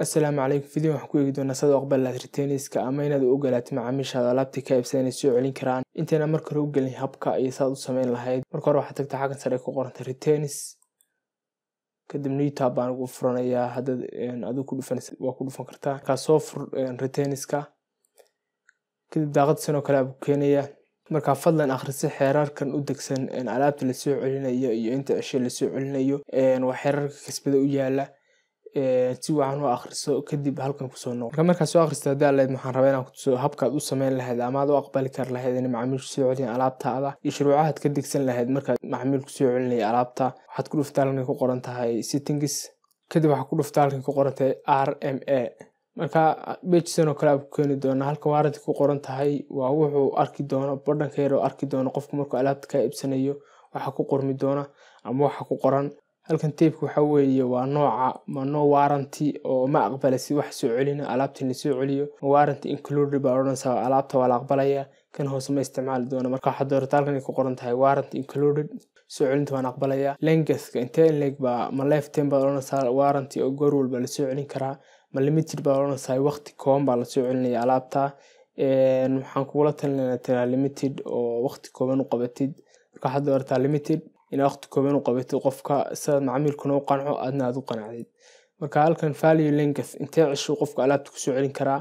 asalaamu calaykum fideon waxaan ku eegi doonaa sad aqbalaad retainiska ama inaad u ogolaatid macaamiishaada alaabtii ka iibsanay soo celin karaan intayna marka hore u gelin habka iyo saad u sameyn lahayd marka hore waxaad tagtaa xaggan sare ku qoranta retainis kadib newtab baan ugu furanayaa haddaad adigu ku dhufan waa ku dhufan kartaa markaa soo fur retainiska kadib daaqad sanoo kale aa keenaya markaa fadlan akhrisi xeerarkan u degsan alaabta lasoo celinayo iyo inta cisho lasoo celinayo waa xeerarka kasbada u yaala si wacan u akhriso kadib halkan kusoo noq marka markaad soo akhristo haddii aad lahayd waxaan rabaa inaan kutuso habkaad u samayn lahayd ama aad u aqbali kar lahayd inay macaamiilku soo celiyaan alaabtaada iyo shuruucahaad ka degsan lahayd markaad macaamiilku soo celinaya alaabta waxaad ku dhuftaa halkan ku qoran tahay settings kadib waxaad ku dhuftaa halkan ku qoran tahay r m a marka bejisan oo kale aad ku keeni doonaa halkan waa ku qoran tahay waa wuxuu arki doono badhanka yar arki doono qofku markuu alaabta ka iibsanayo waxa ku qormi doona ama waxa ku qoran halkan tabka waxa weeye waa nooca mano warranty oo ma aqbala si wax soo celina ah, alaabta in lasoo celiyo warranty included baa odhanaysaa alaabta waa la aqbalaya kan hoose ma isticmaali doono marka waxaad doorata ay ku qoran tahay warranty included soo celinta waan aqbalaya lengaska intee in leeg baa ma lifetime baa odhanaysaa warranty oo goor walba lasoo celin karaa ma limited baa odhanaysaa waqti kooban baa lasoo celinaya alaabta waxaan kugula talinaynaa tiraa limited oo waqti kooban u qabatid marka waxaad doorataa limited inaa waqti kooban u qabato qofka sidaad macaamiilkuna u qanco aadna aada u qanacdid marka halkan value linkaf intee ceshuu qofka alaabta kusoo celin karaa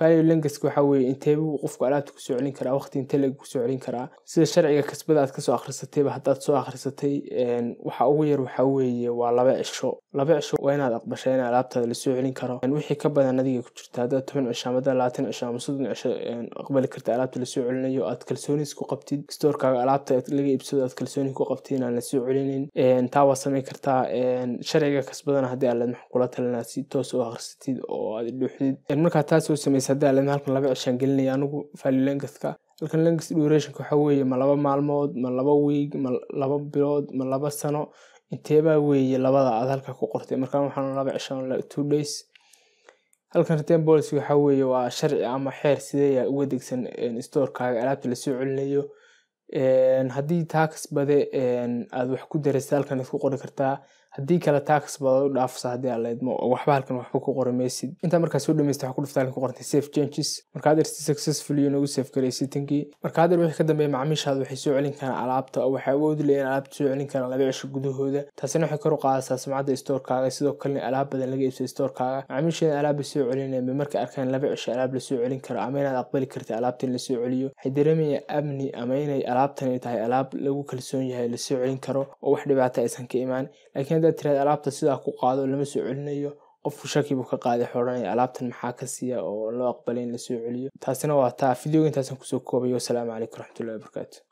value linkaska waxa weye intee buu qofku alaabta kusoo celin karaa waqti intee lagu kusoo celin karaa sida sharciga kasbada aad kasoo akhrisatayba haddaad soo akhrisatay waxa ugu yar waxa weeye waa laba cisho laba cisho waa inaad aqbasha in alaabtaada lasoo celin karo wixii ka badan adiga ku jirta haddaad toban cisho amada labaatan cisho ama soddon cisho aqbali karta alaabta lasoo celinayo aad kalsoonis ku qabtid stoorkaaga alaabta laga iibsado aad kalsooni ku qabtid inaan lasoo celinayn taa waa samayn kartaa sharciga kasbadana haddii aad leed ah, kula talinaa si toos oo akhrisatid oo aad dhuuxdid markaa taas samaysa markaas haddii alena halkan laga ceshaan gelinaya halkan lengas duration waxaa weeye ma laba maalmood ma laba wiig ma laba bilood ma laba sano inteebaa weeye labada aad halka ku qortay markaa waxaan laga ceshaan two days halkan return policy waxaa waa sharci ama xeer sidee uga degsan storekaaga alaabta lasoo celinayo haddii tax bade aad wax ku dareysa halkan ku qori kartaa haddii kale tax bada u dhaafsa hadii aad waxba halkan waxba ku qori maysid intaa markaa soo dhamaysta waxaa ku dhufta halkan ku safe changes marka hadeer si successful iyo nagu save garaysay tankii wixii ka dambeeya macaamiishaada waxay soo celin karaan alaabta oo waxay awoodi leeyeen alaabta soo celin karaan laba gudahooda taasina waxay kor u qaadaysaa sumcadda storekaaga sidoo kalena alaab badan laga iibsay storekaaga macaamiisheeda alaabba soo celinayaan bay markay arkaan laba cisho alaab lasoo celin karo ama inaad aqbali karta alaabta in lasoo celiyo waxay dareemayaan amni ama inay alaabtan ay tahay alaab lagu kalsoon yahay lasoo celin karo oo wax dhibaata aysan ka imaan laakiin haddaad tiraad alaabta sidaa ku qaado lama soo celinayo qofku shaki buu ka qaaday xoranaya alaabtan maxaa ka siiya oo loo aqbalay in lasoo celiyo taasina waa taa fidyoga intaasan kusoo koobay wasalaamu calaykum waraxmatullahi wabarakaatu